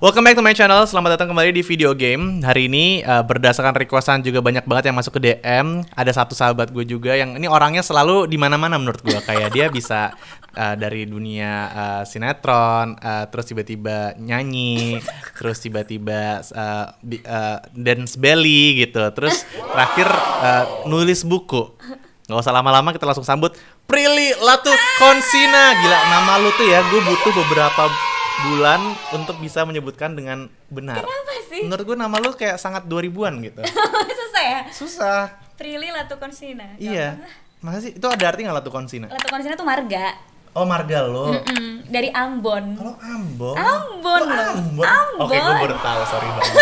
Welcome back to my channel. Selamat datang kembali di video game. Hari ini uh, berdasarkan requestan juga banyak banget yang masuk ke DM. Ada satu sahabat gue juga yang ini orangnya selalu di mana-mana menurut gue. Kayak dia bisa uh, dari dunia uh, sinetron, uh, terus tiba-tiba nyanyi, terus tiba-tiba uh, uh, dance belly gitu. Terus terakhir uh, nulis buku. Gak usah lama-lama kita langsung sambut Prilly Latu Konsina. Gila nama lu tuh ya, gue butuh beberapa bulan untuk bisa menyebutkan dengan benar. Kenapa sih? Menurut gue nama lu kayak sangat 2000-an gitu. Susah ya? Susah. Prilly Latukonsina. Iya. Masa sih? Itu ada arti nggak Latukonsina? Latukonsina tuh marga. Oh marga lo. Mm -mm. Dari Ambon. Kalau Ambon. Ambon. Lo Ambon. Ambon. Oke, okay, gue baru sorry banget.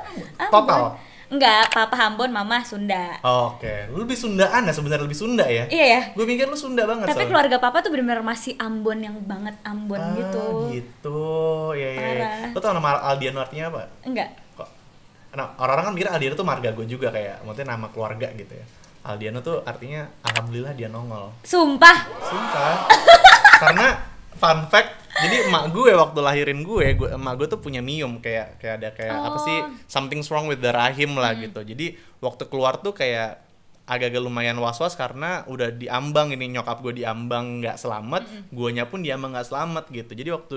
Total. Enggak, papa Ambon, mama Sunda. Oke, okay. lu lebih Sundaan ya sebenarnya lebih Sunda ya? Iya ya. Gue pikir lu Sunda banget. Tapi soalnya. keluarga papa tuh benar-benar masih Ambon yang banget Ambon ah, gitu. gitu. Iya iya. Ya. Lu tau nama Aldiano artinya apa? Enggak. Kok? Nah, orang-orang kan mikir Aldiano tuh marga gue juga kayak maksudnya nama keluarga gitu ya. Aldiano tuh artinya alhamdulillah dia nongol. Sumpah. Sumpah. Karena fun fact jadi emak gue waktu lahirin gue, gue emak gue tuh punya miom kayak kayak ada kayak oh. apa sih oh. something wrong with the rahim lah hmm. gitu. Jadi waktu keluar tuh kayak agak-agak lumayan was-was karena udah diambang ini nyokap gue diambang nggak selamat, mm-hmm. guanya pun diambang nggak selamat gitu. Jadi waktu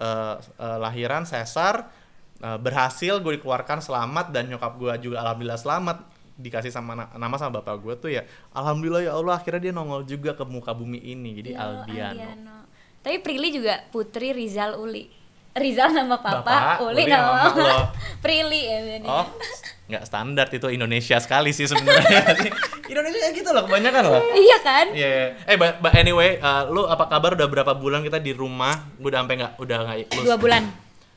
uh, uh, lahiran sesar uh, eh, berhasil gue dikeluarkan selamat dan nyokap gue juga alhamdulillah selamat dikasih sama nama sama bapak gue tuh ya alhamdulillah ya Allah akhirnya dia nongol juga ke muka bumi ini jadi Yo, ya Albiano, Aldiano tapi Prilly juga Putri Rizal Uli Rizal nama papa, Bapak, Uli, Uli nama mama, Prilly ya ini Oh, nggak standar itu Indonesia sekali sih sebenarnya. Indonesia kayak gitu loh kebanyakan loh. Iya kan? Iya. Yeah, yeah. Eh, but, but anyway, uh, lu apa kabar? Udah berapa bulan kita di rumah? Gue udah sampai nggak, udah nggak. Dua bulan.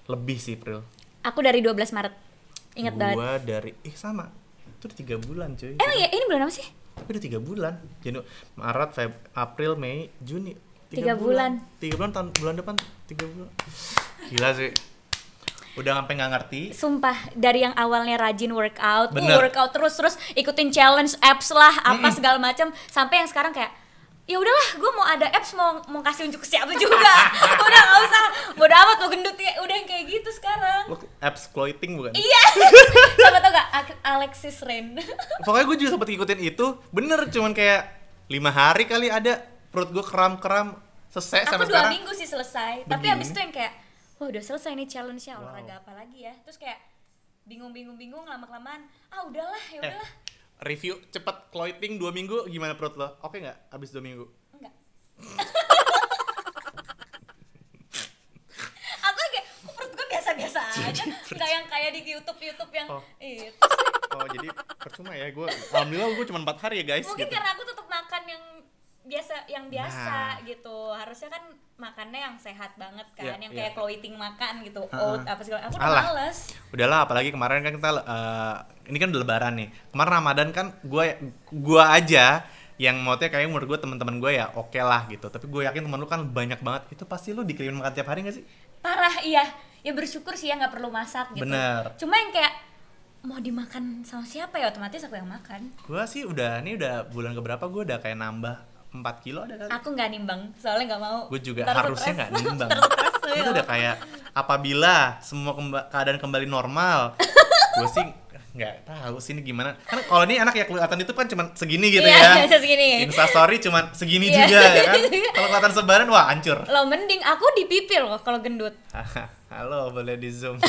Lebih sih, Pril. Aku dari 12 Maret. Ingat banget. Gua dari, eh sama. Itu udah tiga bulan cuy. Emang eh, ya? Ini bulan apa sih? Tapi udah tiga bulan. Janu, Maret, Feb, April, Mei, Juni tiga, bulan. bulan tiga bulan tahun bulan depan tiga bulan gila sih udah sampai nggak ngerti sumpah dari yang awalnya rajin workout uh, Bener. Uh, workout terus terus ikutin challenge apps lah apa mm -mm. segala macam sampai yang sekarang kayak ya udahlah gue mau ada apps mau mau kasih unjuk ke siapa juga udah nggak usah mau dapat mau gendut ya udah yang kayak gitu sekarang apps clothing bukan iya sama tau gak Alexis Rain pokoknya gue juga sempet ikutin itu bener cuman kayak lima hari kali ada perut gue kram-kram, selesai aku sampai dua sekarang. minggu sih selesai Begini. tapi abis itu yang kayak wah udah selesai nih challenge nya olahraga wow. apa lagi ya terus kayak bingung-bingung-bingung lama-kelamaan ah udahlah ya eh, udahlah eh, review cepet clothing dua minggu gimana perut lo oke okay nggak abis dua minggu enggak aku kayak perut gue biasa-biasa aja nggak yang kayak di YouTube YouTube yang oh. itu oh jadi percuma ya gue alhamdulillah gue cuma empat hari ya guys mungkin gitu. karena aku tuh biasa yang biasa nah. gitu harusnya kan makannya yang sehat banget kan yeah, yang kayak yeah. makan gitu uh-uh. oat apa segala aku udah males udahlah apalagi kemarin kan kita uh, ini kan udah lebaran nih kemarin ramadan kan gua gua aja yang maksudnya kayak menurut gue teman-teman gue ya oke okay lah gitu tapi gue yakin teman lu kan banyak banget itu pasti lu dikirim makan tiap hari gak sih parah iya ya bersyukur sih ya nggak perlu masak gitu bener cuma yang kayak mau dimakan sama siapa ya otomatis aku yang makan gue sih udah ini udah bulan keberapa gue udah kayak nambah 4 kilo ada kali. Aku nggak nimbang, soalnya nggak mau. Gue juga harusnya nggak nimbang. Ya itu udah kayak apabila semua kemba keadaan kembali normal, gue sih nggak tahu sih ini gimana. Kan kalau ini anak ya kelihatan itu kan cuma segini gitu iya, ya. segini. Insta story cuma segini iya. juga ya kan. Kalau kelihatan sebaran wah hancur. Lo mending aku pipil loh kalau gendut. Halo, boleh di Zoom.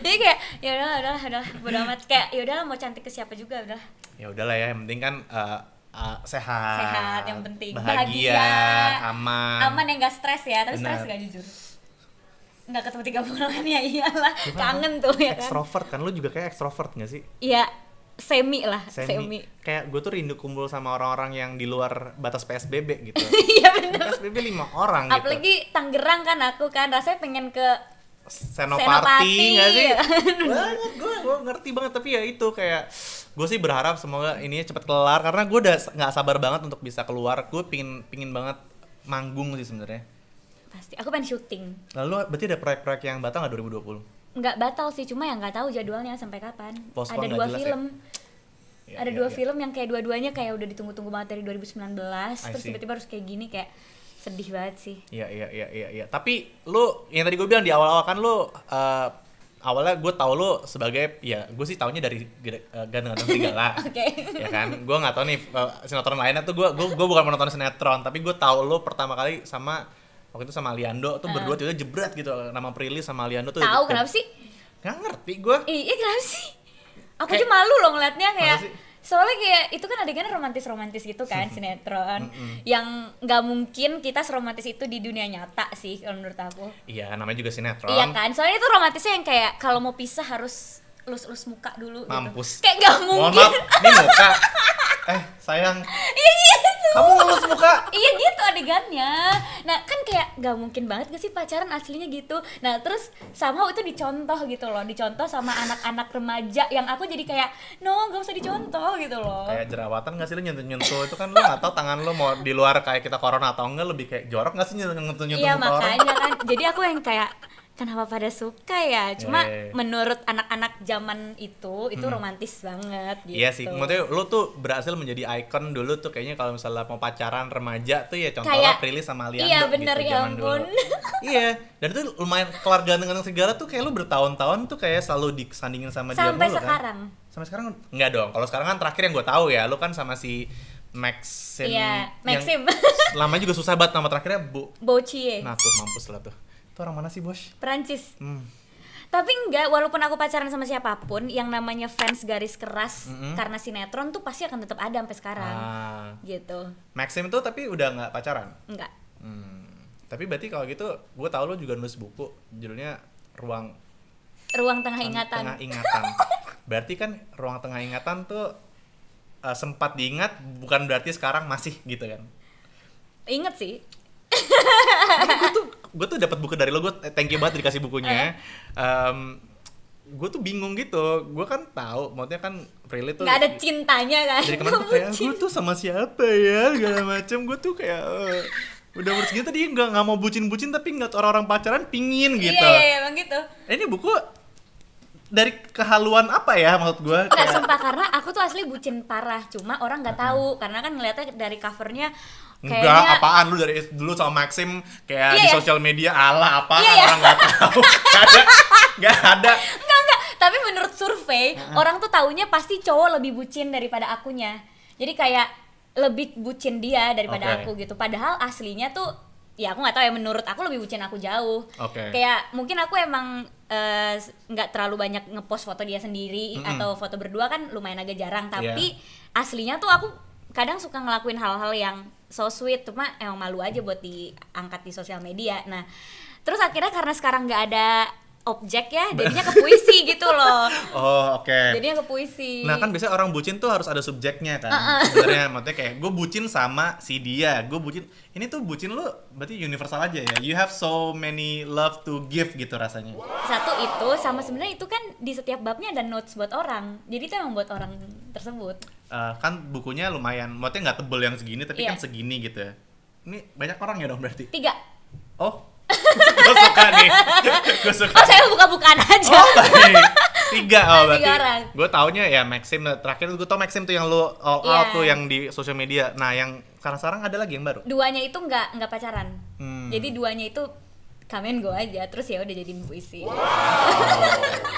Jadi kayak ya udah udah udah bodo amat kayak ya udah mau cantik ke siapa juga udah. Ya udahlah ya, yang penting kan uh, uh, sehat, sehat yang penting bahagia, bahagia aman, aman yang gak stres ya, tapi stres gak jujur nggak ketemu tiga bulan ya iyalah Cuma kangen tuh ya kan ekstrovert kan lu juga kayak ekstrovert gak sih iya semi lah semi, semi. kayak gue tuh rindu kumpul sama orang-orang yang di luar batas psbb gitu iya benar psbb lima orang gitu. apalagi gitu. Tangerang kan aku kan rasanya pengen ke Senopati, nggak sih? banget gue gue ngerti banget tapi ya itu kayak gue sih berharap semoga ini cepet kelar karena gue udah nggak sabar banget untuk bisa keluar gue pingin pingin banget manggung sih sebenarnya pasti aku pengen syuting lalu berarti ada proyek-proyek yang batal nggak 2020 nggak batal sih cuma yang nggak tahu jadwalnya sampai kapan ada dua ya? film ya? Ya, ada ya, dua ya. film yang kayak dua-duanya kayak udah ditunggu-tunggu banget dari 2019 I terus tiba-tiba harus kayak gini kayak sedih banget sih iya iya iya iya ya. tapi lu yang tadi gue bilang di awal-awal kan lu uh, awalnya gue tau lu sebagai ya gue sih taunya dari uh, eh, ganteng-ganteng tiga okay. ya kan gue nggak tau nih uh, sinetron lainnya tuh gue gue gue bukan menonton sinetron tapi gue tau lu pertama kali sama waktu itu sama Liando tuh uh. berdua tiba jebret gitu nama Prilly sama Liando tuh tahu kenapa sih nggak ngerti gue iya kenapa sih aku kayak, aja malu loh ngeliatnya kayak soalnya kayak itu kan adegan romantis romantis gitu kan sinetron yang nggak mungkin kita seromantis itu di dunia nyata sih kalau menurut aku iya namanya juga sinetron iya kan soalnya itu romantisnya yang kayak kalau mau pisah harus lus-lus muka dulu gitu. Mampus. gitu kayak nggak mungkin Mohon maaf, ini muka eh sayang iya gitu kamu ngelus muka iya gitu adegannya nah kan kayak gak mungkin banget gak sih pacaran aslinya gitu nah terus sama itu dicontoh gitu loh dicontoh sama anak-anak remaja yang aku jadi kayak no gak usah dicontoh gitu loh kayak jerawatan gak sih lu nyentuh-nyentuh itu kan lu gak tau tangan lu mau di luar kayak kita corona atau enggak lebih kayak jorok gak sih nyentuh-nyentuh iya makanya kan jadi aku yang kayak kenapa pada suka ya cuma yeah. menurut anak-anak zaman itu itu hmm. romantis banget gitu iya sih gitu. maksudnya lu tuh berhasil menjadi ikon dulu tuh kayaknya kalau misalnya mau pacaran remaja tuh ya contohnya Prilly sama Liando iya gitu bener gitu, ya ampun iya dan itu lumayan keluarga dengan segala tuh kayak lu bertahun-tahun tuh kayak selalu disandingin sama sampai dia mulu kan? sekarang. kan sampai sekarang enggak dong kalau sekarang kan terakhir yang gue tahu ya lu kan sama si Maxim, Iya Maxim. lama juga susah banget nama terakhirnya Bu Bocie. Nah tuh mampus lah tuh itu orang mana sih, Bos? Perancis. Hmm. Tapi enggak, walaupun aku pacaran sama siapapun yang namanya fans garis keras mm -hmm. karena sinetron tuh pasti akan tetap ada sampai sekarang. Ah. Gitu. Maxim tuh tapi udah nggak pacaran? Enggak. Hmm. Tapi berarti kalau gitu, gue tau lo juga nulis buku judulnya Ruang Ruang Tengah Ingatan. Tengah Ingatan. berarti kan Ruang Tengah Ingatan tuh uh, sempat diingat bukan berarti sekarang masih gitu kan? Ingat sih. Aku tuh gue tuh dapat buku dari lo gue thank you banget dikasih bukunya um, ya. gue tuh bingung gitu gue kan tahu maksudnya kan Prilly tuh nggak ada cintanya kan dari kemarin tuh kayak ah, gue tuh sama siapa ya segala macem gue tuh kayak uh, udah umur gitu tadi nggak nggak mau bucin-bucin tapi nggak orang-orang pacaran pingin iya, gitu iya iya emang gitu nah, ini buku dari kehaluan apa ya maksud gue? Enggak kayak... sumpah karena aku tuh asli bucin parah, cuma orang nggak hmm. tahu karena kan ngeliatnya dari covernya Enggak, Kayaknya... apaan lu dari dulu sama Maxim kayak yeah, di iya. sosial media ala apa yeah, iya. orang nggak tahu. Enggak ada. ada. Enggak, enggak. Tapi menurut survei, uh-huh. orang tuh taunya pasti cowok lebih bucin daripada akunya. Jadi kayak lebih bucin dia daripada okay. aku gitu. Padahal aslinya tuh ya aku nggak tahu ya menurut aku lebih bucin aku jauh. Okay. Kayak mungkin aku emang eh, nggak uh, terlalu banyak ngepost foto dia sendiri mm -hmm. atau foto berdua kan lumayan agak jarang, iya. tapi yeah. aslinya tuh aku kadang suka ngelakuin hal-hal yang so sweet cuma emang malu aja buat diangkat di sosial media nah terus akhirnya karena sekarang nggak ada objek ya jadinya ke puisi gitu loh oh oke okay. jadinya ke puisi nah kan biasanya orang bucin tuh harus ada subjeknya kan uh -uh. sebenarnya maksudnya kayak gue bucin sama si dia gue bucin ini tuh bucin lu berarti universal aja ya you have so many love to give gitu rasanya satu itu sama sebenarnya itu kan di setiap babnya ada notes buat orang jadi itu emang buat orang tersebut uh, kan bukunya lumayan, maksudnya nggak tebel yang segini tapi yeah. kan iya. segini gitu. Ya. Ini banyak orang ya dong berarti? Tiga. Oh, gue suka nih. gue suka. Oh saya buka-bukaan oh, aja. Oh Tiga oh Tiga orang. Gue taunya ya Maxim terakhir gue tau Maxim tuh yang lu all yeah. out tuh yang di sosial media. Nah yang sekarang-sekarang ada lagi yang baru. Duanya itu nggak nggak pacaran. Hmm. Jadi duanya itu kamen gue aja terus ya udah jadi puisi. Wow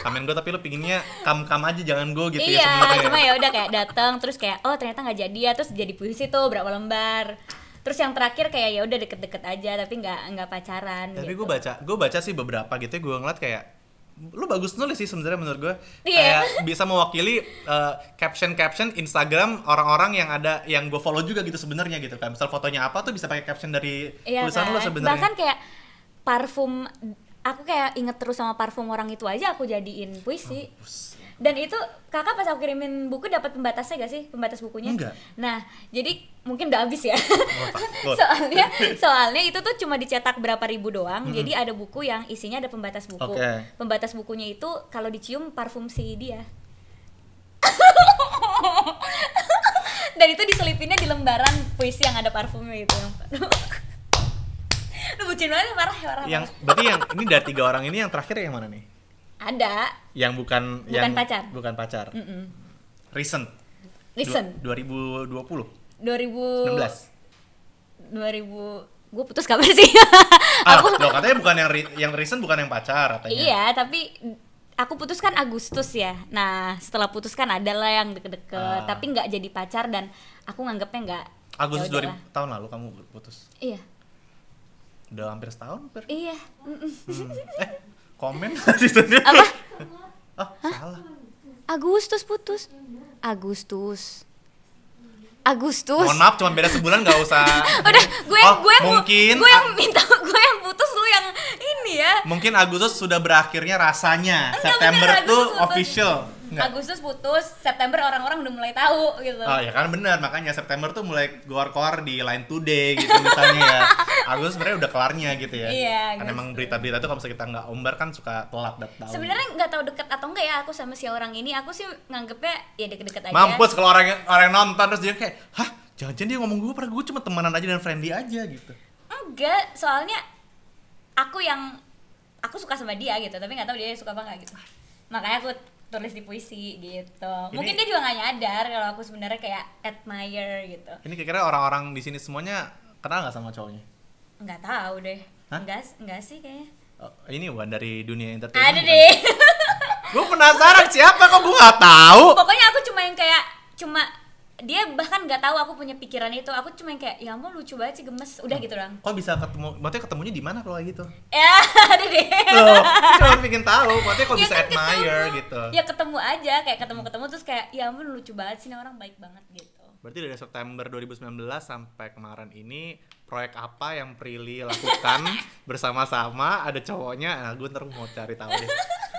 kamen gue tapi lo pinginnya kam kam aja jangan gue gitu iya, ya Iya ya. cuma ya udah kayak datang terus kayak oh ternyata nggak jadi ya terus jadi puisi tuh berapa lembar terus yang terakhir kayak ya udah deket-deket aja tapi nggak nggak pacaran tapi gitu. gue baca gue baca sih beberapa gitu ya gue ngeliat kayak lu bagus nulis sih sebenarnya menurut gue yeah. kayak bisa mewakili uh, eh, caption caption Instagram orang-orang yang ada yang gue follow juga gitu sebenarnya gitu kan misal fotonya apa tuh bisa pakai caption dari yeah, tulisan kan? lo sebenarnya bahkan kayak parfum aku kayak inget terus sama parfum orang itu aja aku jadiin puisi Mampus. Ah, dan itu kakak pas aku kirimin buku dapat pembatasnya gak sih pembatas bukunya Enggak. nah jadi mungkin udah habis ya oh, soalnya soalnya itu tuh cuma dicetak berapa ribu doang hmm. jadi ada buku yang isinya ada pembatas buku okay. pembatas bukunya itu kalau dicium parfum si dia dan itu diselipinnya di lembaran puisi yang ada parfumnya itu bucin banget parah marah parah. Ya, yang berarti yang ini dari tiga orang ini yang terakhir yang mana nih? Ada. Yang bukan bukan yang, pacar. Bukan pacar. Mm -mm. Recent. Recent. Du 2020. 2016. 2000 gue putus kapan sih? ah, aku lo katanya bukan yang yang recent bukan yang pacar katanya. Iya, tapi aku putus kan Agustus ya. Nah, setelah putus kan adalah yang deket-deket, ah. tapi nggak jadi pacar dan aku nganggapnya nggak Agustus ya dua tahun lalu kamu putus. Iya udah hampir setahun per iya hmm. eh komen asistennya apa oh Hah? salah Agustus putus Agustus Agustus. Mohon maaf, cuma beda sebulan nggak usah. Udah, gue yang oh, gue yang mungkin gue yang minta gue yang putus lu yang ini ya. Mungkin Agustus sudah berakhirnya rasanya. Enggak, September tuh official. Putus Nggak. Agustus putus, September orang-orang udah mulai tahu gitu. Oh ya kan benar, makanya September tuh mulai keluar-keluar di Line Today gitu misalnya ya. Agustus sebenarnya udah kelarnya gitu ya. Iya. Kan emang berita-berita tuh kalau misalnya kita nggak ombar kan suka telat dapet tahu. Sebenarnya nggak tahu deket atau enggak ya aku sama si orang ini, aku sih nganggepnya ya deket-deket aja. Mampus kalau orang orang nonton terus dia kayak, "Hah, jangan-jangan dia ngomong gue pernah gue cuma temenan aja dan friendly aja gitu." Enggak, soalnya aku yang aku suka sama dia gitu, tapi nggak tahu dia suka apa nggak gitu. Makanya aku tulis di puisi gitu. Ini, Mungkin dia juga gak nyadar kalau aku sebenarnya kayak admire gitu. Ini kira-kira orang-orang di sini semuanya kenal nggak sama cowoknya? Nggak tahu deh. Hah? Enggak, enggak sih kayaknya. Oh, ini bukan dari dunia entertainment. Ada deh. gue penasaran siapa kok gue gak tahu. Pokoknya aku cuma yang kayak cuma dia bahkan nggak tahu aku punya pikiran itu aku cuma kayak ya ampun lucu banget sih gemes udah hmm. gitu dong kok bisa ketemu maksudnya ketemunya di mana kalau gitu ya ada deh loh cuma pengen tahu maksudnya kok ya bisa kan admire ketemu. gitu ya ketemu aja kayak ketemu ketemu terus kayak ya ampun lucu banget sih orang baik banget gitu berarti dari September 2019 sampai kemarin ini proyek apa yang Prilly lakukan bersama-sama ada cowoknya nah gue ntar mau cari tahu deh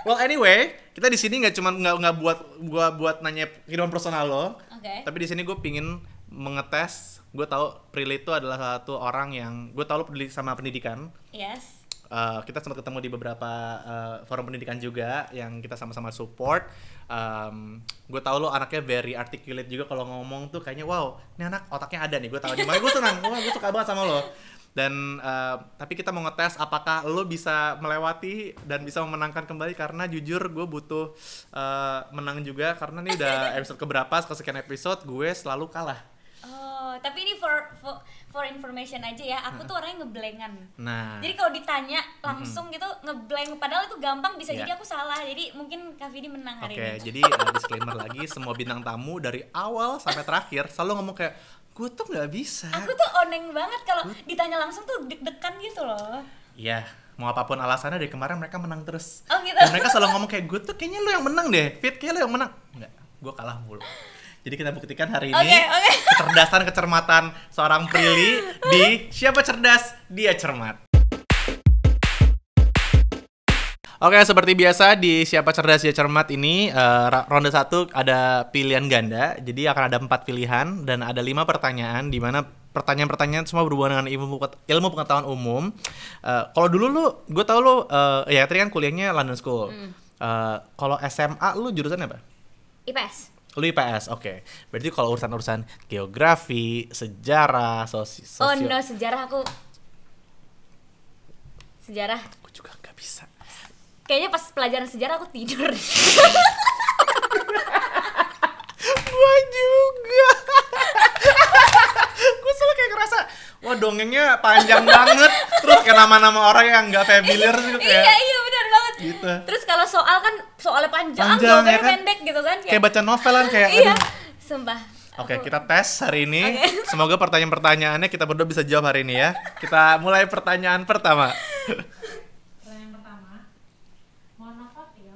well anyway, kita di sini nggak cuma nggak nggak buat gua buat nanya kehidupan personal lo. Okay. Tapi di sini gue pingin mengetes. Gue tahu Prilly itu adalah satu orang yang gue tau lo peduli sama pendidikan. Yes. Uh, kita sempat ketemu di beberapa uh, forum pendidikan juga yang kita sama-sama support. Um, gue tau lo anaknya very articulate juga kalau ngomong tuh kayaknya wow, ini anak otaknya ada nih. Gue tau gimana. gue senang, gue suka banget sama lo dan uh, tapi kita mau ngetes apakah lo bisa melewati dan bisa memenangkan kembali karena jujur gue butuh uh, menang juga karena nih udah episode keberapa sekian episode gue selalu kalah Oh, tapi ini for for, for information aja ya. Aku hmm. tuh orangnya ngeblengan. Nah. Jadi kalau ditanya hmm. langsung hmm gitu ngeblank padahal itu gampang bisa yeah. jadi aku salah. Jadi mungkin Kak Vidi menang hari okay, ini. Oke, jadi uh, disclaimer lagi semua bintang tamu dari awal sampai terakhir selalu ngomong kayak gue tuh nggak bisa. Aku tuh oneng banget kalau ditanya langsung tuh deg-degan gitu loh. Iya. Yeah mau apapun alasannya dari kemarin mereka menang terus. Oh gitu. Dan mereka selalu ngomong kayak gue tuh kayaknya lu yang menang deh, Fit kayaknya lu yang menang. Enggak, gue kalah mulu. Jadi kita buktikan hari ini okay, okay. kecerdasan kecermatan seorang Prilly di siapa cerdas dia cermat. Oke, seperti biasa di siapa cerdas dia cermat ini uh, ronde satu ada pilihan ganda. Jadi akan ada empat pilihan dan ada lima pertanyaan di mana pertanyaan-pertanyaan semua berhubungan dengan ilmu ilmu pengetahuan umum. Uh, kalau dulu lu, gue tau lu uh, ya tadi kan kuliahnya London School. Mm. Uh, kalau SMA lu jurusan apa? IPS. Lu IPS, oke. Okay. Berarti kalau urusan-urusan geografi, sejarah, sosial. Oh no, sejarah aku sejarah. Aku juga nggak bisa. Kayaknya pas pelajaran sejarah aku tidur. Gua juga. Gue selalu kayak ngerasa wah dongengnya panjang banget terus kayak nama-nama orang yang nggak familiar gitu kayak iya iya benar banget gitu terus kalau soal kan soalnya panjang, panjang ya kan? pendek gitu kan kayak, kayak baca novelan kayak iya sumpah Oke, okay, kita tes hari ini. Okay. Semoga pertanyaan-pertanyaannya kita berdua bisa jawab hari ini ya. Kita mulai pertanyaan pertama. Pertanyaan pertama. Monokopil.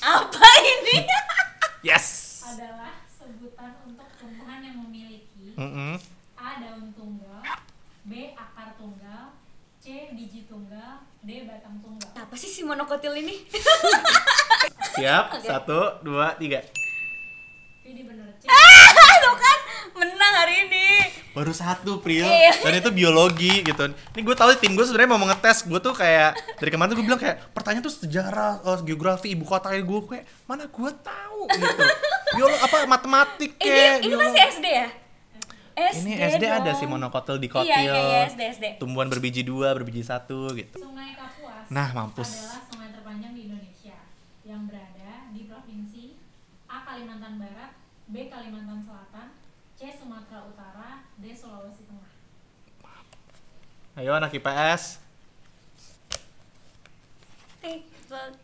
Apa ini? yes. Adalah sebutan untuk tumbuhan yang memiliki mm -hmm. SD batang tunggal. Apa sih si monokotil ini? Siap, okay. satu, dua, tiga. Ini bener C. Ah, kan menang hari ini. Baru satu, Priyo, iya. Dan itu biologi gitu. Ini gue tahu tim gue sebenarnya mau ngetes. Gue tuh kayak dari kemarin tuh gue bilang kayak pertanyaan tuh sejarah, oh, geografi, ibu kota kayak gue kayak mana gue tahu gitu. Biologi apa matematik kayak. Ini, ini masih SD ya? SD ini SD dong. ada sih monokotil di kotil iya, iya, iya, SD, SD. tumbuhan berbiji dua berbiji satu gitu Sungai Kapuas nah mampus adalah sungai terpanjang di Indonesia yang berada di provinsi A Kalimantan Barat B Kalimantan Selatan C Sumatera Utara D Sulawesi Tengah ayo anak IPS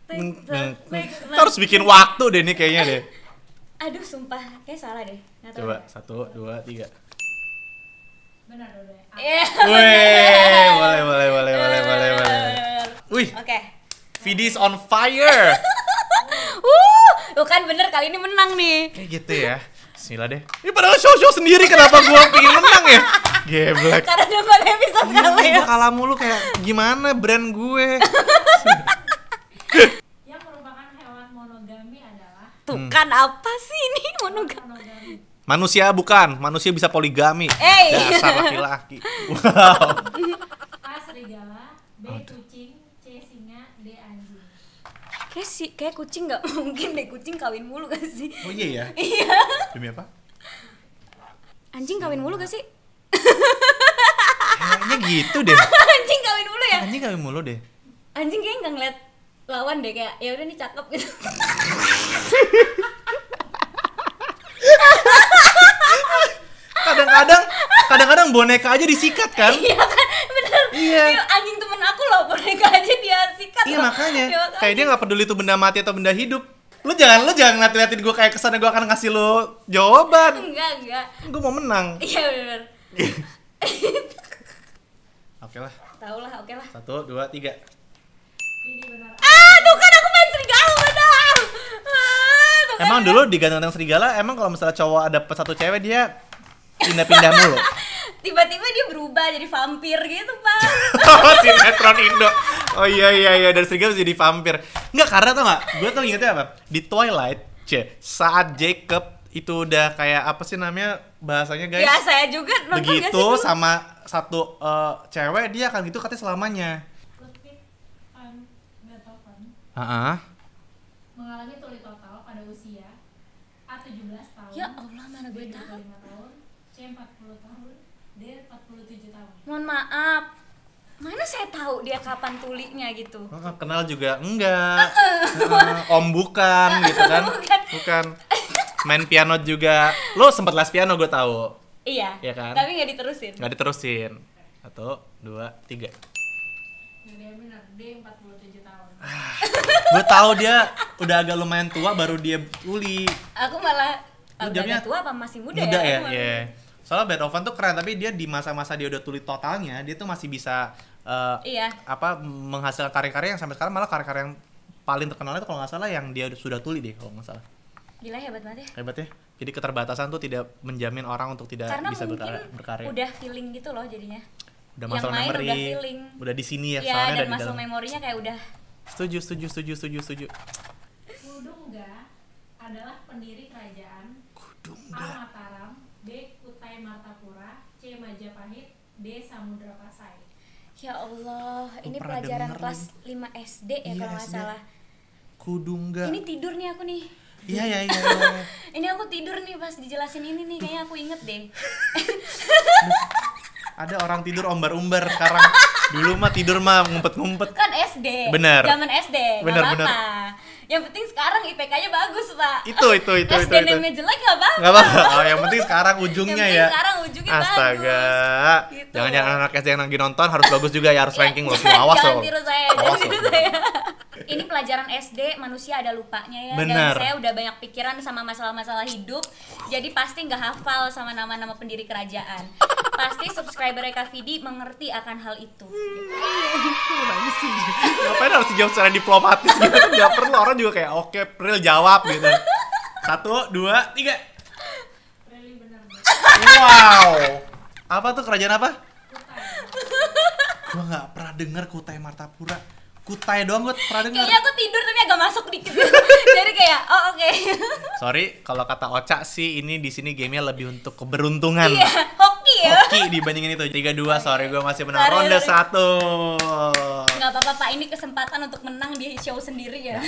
Kita harus bikin waktu deh nih kayaknya deh. Aduh sumpah, kayak salah deh. Coba satu, dua, tiga. Benar udah. Yeah. woi boleh boleh boleh boleh boleh boleh. Wih. Oke. Okay. is on fire. uh, tuh kan bener kali ini menang nih. Kayak gitu ya. Bismillah deh. Ini padahal show-show sendiri kenapa gua pengen menang ya? Geblek. Karena depan episode iya, kali ya. kalah mulu kayak gimana brand gue. Yang merupakan hewan monogami adalah Tuh hmm. kan apa sih ini monogami? Manusia bukan, manusia bisa poligami. Hey. Dasar ya, laki-laki. Wow. A serigala, B kucing, C singa, D anjing. Kayak si, kayak kucing nggak mungkin deh kucing kawin mulu gak sih? Oh iya ya. Iya. Demi apa? Anjing kawin mulu gak sih? Kayaknya gitu deh. anjing kawin mulu ya? Anjing kawin mulu deh. Anjing kayaknya nggak ngeliat lawan deh kayak ya udah nih cakep gitu kadang-kadang kadang-kadang boneka aja disikat kan iya kan bener iya. iya anjing temen aku loh boneka aja dia sikat iya loh. makanya dia kayak dia nggak peduli itu benda mati atau benda hidup lu jangan lu jangan ngeliat gue kayak kesana gue akan ngasih lu jawaban enggak enggak gue mau menang iya bener oke lah tau lah oke lah satu dua tiga ini iya, benar ah bukan aku main serigala benar emang dulu di ganteng-ganteng serigala emang kalau misalnya cowok ada satu cewek dia pindah-pindah mulu tiba-tiba dia berubah jadi vampir gitu pak oh sinetron Indo oh iya iya iya dari serigala jadi vampir nggak karena tau nggak gue tuh ingetnya apa di Twilight c saat Jacob itu udah kayak apa sih namanya bahasanya guys ya saya juga begitu sama satu uh, cewek dia akan gitu katanya selamanya um, Mengalami itu. Uh -huh. mengalami ya Allah mana gue tahu C 40 tahun dia 47 tahun mohon maaf mana saya tahu dia kapan tulinya gitu kenal juga enggak om bukan gitu kan bukan, main piano juga lo sempat les piano gue tahu iya Iya kan tapi nggak diterusin nggak diterusin satu dua tiga ah, gue tahu dia udah agak lumayan tua baru dia tuli aku malah Lu jamnya tua apa masih muda, muda ya? Muda ya, yeah. Soalnya Beethoven tuh keren, tapi dia di masa-masa dia udah tuli totalnya, dia tuh masih bisa uh, iya. apa menghasilkan karya-karya yang sampai sekarang malah karya-karya yang paling terkenalnya itu kalau nggak salah yang dia sudah tuli deh kalau nggak salah. Gila hebat banget ya. Hebat ya. Jadi keterbatasan tuh tidak menjamin orang untuk tidak Karena bisa berkarya. Karena udah feeling gitu loh jadinya. Udah masuk memory, Udah, feeling. udah di sini ya, ya soalnya dan masuk memorinya kayak udah. Setuju, setuju, setuju, setuju, setuju. Budungga adalah pendiri kerajaan A. Mataram B. Kutai Martapura C. Majapahit D. Samudra Pasai Ya Allah, Tuh ini pelajaran denger, kelas nih. 5 SD ya iya, kalau nggak salah. Kudungga. Ini tidur nih aku nih. Iya iya iya. Ya. ini aku tidur nih pas dijelasin ini nih, kayaknya aku inget deh. Ada orang tidur ombar-umbar sekarang. Dulu mah tidur mah ngumpet-ngumpet. Kan SD. Bener. Zaman SD. Bener bener yang penting sekarang IPK-nya bagus pak itu itu itu itu SDM-nya jelek gak apa nggak apa oh, yang penting sekarang ujungnya ya sekarang ujungnya astaga bagus. Gitu. jangan jangan anak SD yang lagi nonton harus bagus juga ya harus iya. ranking loh awas loh awas loh ini pelajaran SD manusia ada lupanya ya Bener. dan saya udah banyak pikiran sama masalah-masalah hidup jadi pasti nggak hafal sama nama-nama pendiri kerajaan pasti subscriber Eka Vidi mengerti akan hal itu sih ngapain harus jawab secara diplomatis gitu nggak perlu orang juga kayak oke okay, Pril jawab gitu satu dua tiga wow apa tuh kerajaan apa? Kutai. Gua nggak pernah dengar Kutai Martapura kutai doang gue pernah dengar. Kayaknya aku tidur tapi agak masuk dikit. Jadi kayak, oh oke. Okay. Sorry, kalau kata Oca sih ini di sini gamenya lebih untuk keberuntungan. Iya, ya Hoki dibandingin itu tiga dua sore gue masih menang sorry, ronde satu nggak apa-apa pak ini kesempatan untuk menang di show sendiri ya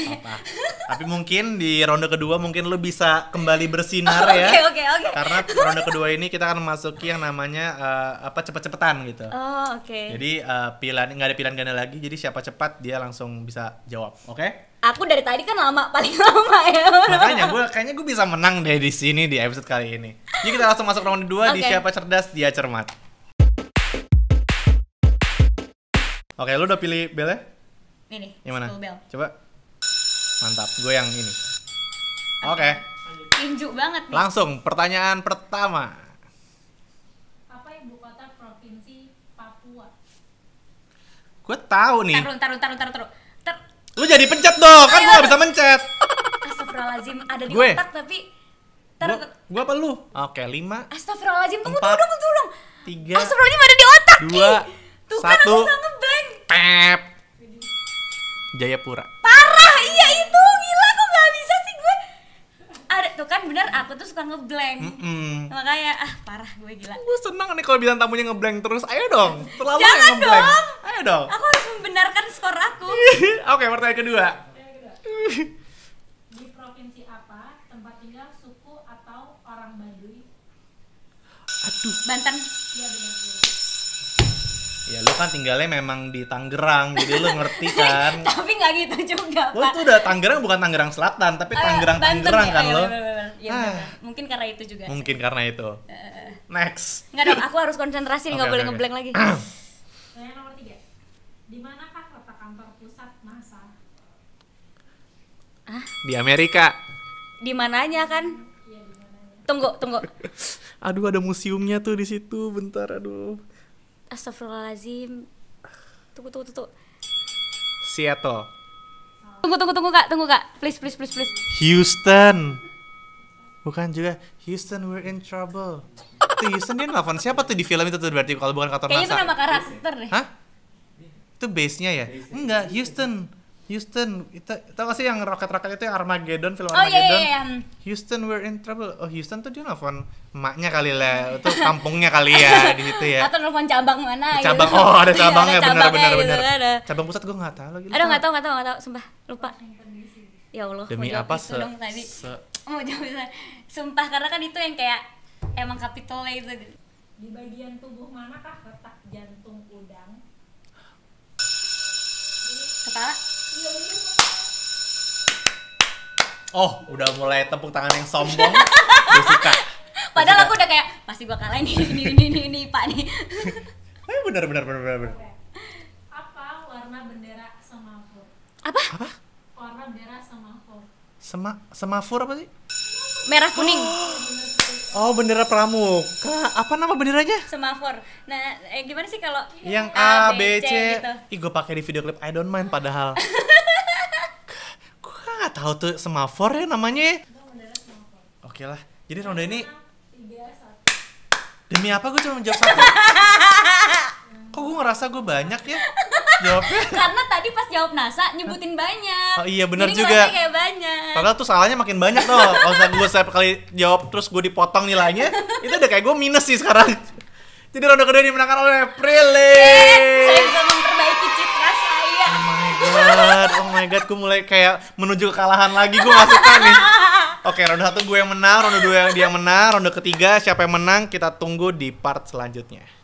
tapi mungkin di ronde kedua mungkin lo bisa kembali bersinar ya okay, okay, oke. karena ronde kedua ini kita akan memasuki yang namanya uh, apa cepet-cepetan gitu oh oke okay. jadi uh, pilihan nggak ada pilihan ganda lagi jadi siapa cepat dia langsung bisa jawab oke okay? aku dari tadi kan lama paling lama ya makanya gue kayaknya gue bisa menang deh di sini di episode kali ini jadi kita langsung masuk round kedua okay. di siapa cerdas dia cermat. Oke, lu udah pilih bel ya? Ini. Yang mana? Coba. Mantap, gue yang ini. Oke. Okay. Tinju banget nih. Langsung pertanyaan pertama. Apa ibu kota provinsi Papua? Gue tahu nih. Taruh, taruh, taruh, taruh, Lu jadi pencet dong, kan gue gak bisa mencet. Astagfirullahaladzim, ada di gue. otak tapi Tar, gua, gua apa lu? Oke, okay, lima. Astagfirullahaladzim, tunggu, empat, tunggu, tunggu, tunggu. Tiga. Astagfirullahaladzim ada di otak. Dua. Tuh kan satu, kan aku ngeblank. Pep. Jayapura. Parah, iya itu gila kok gak bisa sih gue. Ada tuh kan bener aku tuh suka ngeblank. Mm -mm. Makanya ah parah gue gila. Gue seneng nih kalau bilang tamunya ngeblank terus. Ayo dong, terlalu Jangan yang ngeblank. Dong. Ayo dong. Aku harus membenarkan skor aku. Oke, okay, Pertanyaan kedua. Banten. Ya lu kan tinggalnya memang di Tangerang, jadi lu ngerti kan. tapi nggak gitu juga. Lu oh, tuh udah Tangerang bukan Tangerang Selatan, tapi oh, ya, Tangerang Tangerang ya, kan ya, lo. Ya, ya ah. Mungkin karena itu juga. Mungkin sih. karena itu. Uh, Next. Enggak dong, aku harus konsentrasi nggak okay, boleh okay. ngeblank lagi. Pertanyaan nomor tiga. Di manakah letak kantor pusat NASA? Ah? Di Amerika. Di mananya kan? tunggu tunggu aduh ada museumnya tuh di situ bentar aduh astagfirullahalazim tunggu tunggu tunggu Seattle tunggu tunggu tunggu kak tunggu kak please please please please Houston bukan juga Houston we're in trouble itu Houston dia nelfon siapa tuh di film itu tuh berarti kalau bukan kantor NASA kayaknya itu nama karakter deh Hah? itu base nya ya enggak Houston Houston, itu tau gak sih yang roket-roket itu yang Armageddon film oh, iya, iya, Armageddon? yeah, yeah. Houston we're in trouble. Oh Houston tuh dia nelfon emaknya kali lah, itu kampungnya kali ya di situ ya. Atau nelfon cabang mana? Di gitu. cabang, oh ada iya, cabangnya, bener, benar benar gitu, benar. Cabang pusat gue gak tau lagi. Aduh nggak tahu nggak tahu nggak tahu, sumpah lupa. Ya Allah. Demi apa se, dong, tadi. se mau oh, jawab sumpah karena kan itu yang kayak emang kapitolnya itu. Di bagian tubuh mana kah letak jantung? oh udah mulai tepuk tangan yang sombong suka padahal aku udah kayak pasti gue kalah ini ini ini ini, ini pak nih tapi oh, iya, benar benar benar benar apa warna bendera semafor apa apa warna bendera semafor sema semafor apa sih merah kuning Oh bendera pramuka, apa nama benderanya? Semafor. Nah, eh, gimana sih kalau yang A, A B, C? C gitu? Ih, gue pakai di video klip I Don't Mind padahal. tahu tuh semafor ya namanya. Ya? Oke lah. Jadi ronde ini Demi apa gue cuma menjawab satu? Kok gue ngerasa gue banyak ya? Jawabnya. Karena tadi pas jawab NASA nyebutin banyak. Oh iya benar juga. kayak banyak. Padahal tuh salahnya makin banyak tuh. Kalau gue setiap kali jawab terus gue dipotong nilainya, itu udah kayak gue minus sih sekarang. Jadi ronde kedua dimenangkan oleh Prilly. Yeah, god, Oh my god, gue mulai kayak menuju kekalahan lagi. Gue masuk nih. Oke, ronde satu gue yang menang, ronde dua yang dia menang, ronde ketiga siapa yang menang kita tunggu di part selanjutnya.